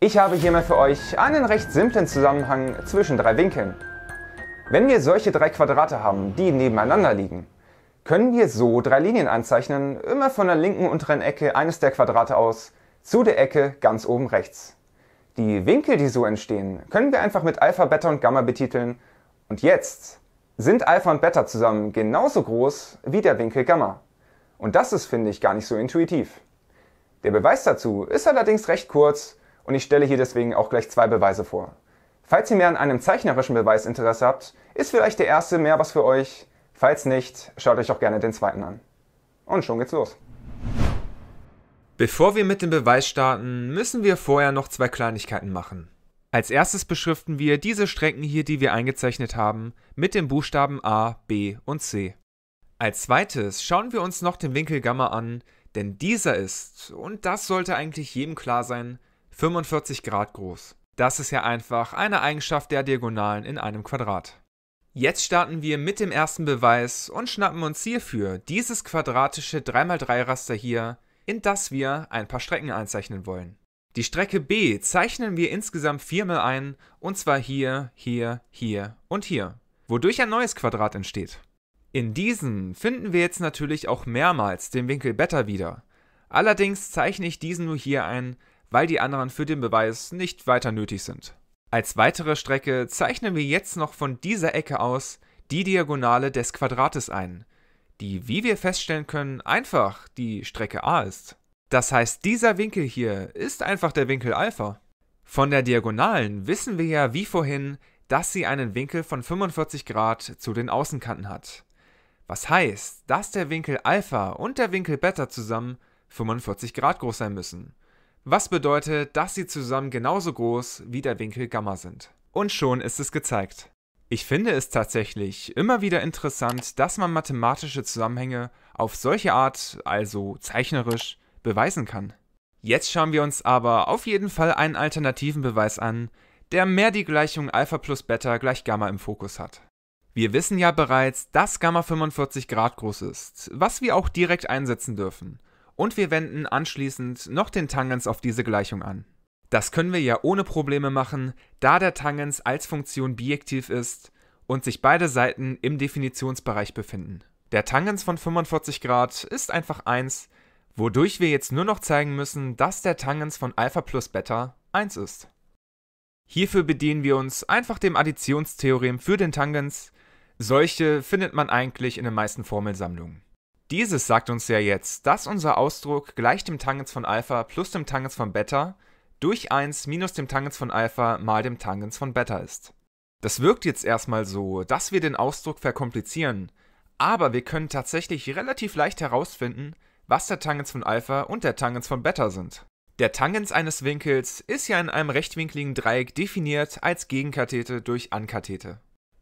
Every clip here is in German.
Ich habe hier mal für euch einen recht simplen Zusammenhang zwischen drei Winkeln. Wenn wir solche drei Quadrate haben, die nebeneinander liegen, können wir so drei Linien anzeichnen, immer von der linken unteren Ecke eines der Quadrate aus zu der Ecke ganz oben rechts. Die Winkel, die so entstehen, können wir einfach mit Alpha, Beta und Gamma betiteln. Und jetzt sind Alpha und Beta zusammen genauso groß wie der Winkel Gamma. Und das ist, finde ich, gar nicht so intuitiv. Der Beweis dazu ist allerdings recht kurz und ich stelle hier deswegen auch gleich zwei Beweise vor. Falls ihr mehr an einem zeichnerischen Beweis Interesse habt, ist vielleicht der erste mehr was für euch. Falls nicht, schaut euch auch gerne den zweiten an. Und schon geht's los. Bevor wir mit dem Beweis starten, müssen wir vorher noch zwei Kleinigkeiten machen. Als erstes beschriften wir diese Strecken hier, die wir eingezeichnet haben, mit den Buchstaben A, B und C. Als zweites schauen wir uns noch den Winkel Gamma an, denn dieser ist, und das sollte eigentlich jedem klar sein, 45 Grad groß. Das ist ja einfach eine Eigenschaft der Diagonalen in einem Quadrat. Jetzt starten wir mit dem ersten Beweis und schnappen uns hierfür dieses quadratische 3x3-Raster hier, in das wir ein paar Strecken einzeichnen wollen. Die Strecke B zeichnen wir insgesamt viermal ein, und zwar hier, hier, hier und hier, wodurch ein neues Quadrat entsteht. In diesem finden wir jetzt natürlich auch mehrmals den Winkel Beta wieder. Allerdings zeichne ich diesen nur hier ein, weil die anderen für den Beweis nicht weiter nötig sind. Als weitere Strecke zeichnen wir jetzt noch von dieser Ecke aus die Diagonale des Quadrates ein, die, wie wir feststellen können, einfach die Strecke a ist. Das heißt, dieser Winkel hier ist einfach der Winkel Alpha. Von der Diagonalen wissen wir ja wie vorhin, dass sie einen Winkel von 45 Grad zu den Außenkanten hat. Was heißt, dass der Winkel Alpha und der Winkel Beta zusammen 45 Grad groß sein müssen was bedeutet, dass sie zusammen genauso groß wie der Winkel Gamma sind. Und schon ist es gezeigt. Ich finde es tatsächlich immer wieder interessant, dass man mathematische Zusammenhänge auf solche Art, also zeichnerisch, beweisen kann. Jetzt schauen wir uns aber auf jeden Fall einen alternativen Beweis an, der mehr die Gleichung Alpha plus Beta gleich Gamma im Fokus hat. Wir wissen ja bereits, dass Gamma 45 Grad groß ist, was wir auch direkt einsetzen dürfen, und wir wenden anschließend noch den Tangens auf diese Gleichung an. Das können wir ja ohne Probleme machen, da der Tangens als Funktion bijektiv ist und sich beide Seiten im Definitionsbereich befinden. Der Tangens von 45 Grad ist einfach 1, wodurch wir jetzt nur noch zeigen müssen, dass der Tangens von Alpha plus Beta 1 ist. Hierfür bedienen wir uns einfach dem Additionstheorem für den Tangens. Solche findet man eigentlich in den meisten Formelsammlungen. Dieses sagt uns ja jetzt, dass unser Ausdruck gleich dem Tangens von Alpha plus dem Tangens von Beta durch 1 minus dem Tangens von Alpha mal dem Tangens von Beta ist. Das wirkt jetzt erstmal so, dass wir den Ausdruck verkomplizieren, aber wir können tatsächlich relativ leicht herausfinden, was der Tangens von Alpha und der Tangens von Beta sind. Der Tangens eines Winkels ist ja in einem rechtwinkligen Dreieck definiert als Gegenkathete durch Ankathete.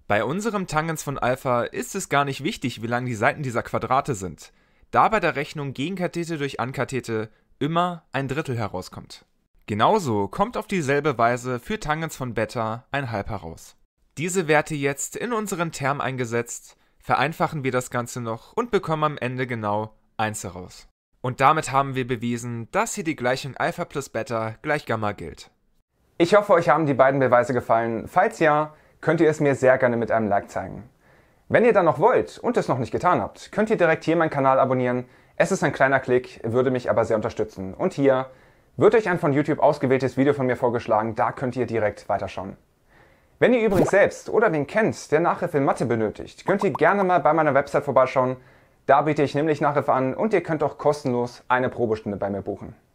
Bei unserem Tangens von Alpha ist es gar nicht wichtig, wie lang die Seiten dieser Quadrate sind, da bei der Rechnung Gegenkathete durch Ankathete immer ein Drittel herauskommt. Genauso kommt auf dieselbe Weise für Tangens von Beta ein Halb heraus. Diese Werte jetzt in unseren Term eingesetzt, vereinfachen wir das Ganze noch und bekommen am Ende genau 1 heraus. Und damit haben wir bewiesen, dass hier die Gleichung Alpha plus Beta gleich Gamma gilt. Ich hoffe, euch haben die beiden Beweise gefallen. Falls ja, könnt ihr es mir sehr gerne mit einem Like zeigen. Wenn ihr dann noch wollt und es noch nicht getan habt, könnt ihr direkt hier meinen Kanal abonnieren. Es ist ein kleiner Klick, würde mich aber sehr unterstützen. Und hier wird euch ein von YouTube ausgewähltes Video von mir vorgeschlagen, da könnt ihr direkt weiterschauen. Wenn ihr übrigens selbst oder wen kennt, der Nachhilfe in Mathe benötigt, könnt ihr gerne mal bei meiner Website vorbeischauen. Da biete ich nämlich Nachhilfe an und ihr könnt auch kostenlos eine Probestunde bei mir buchen.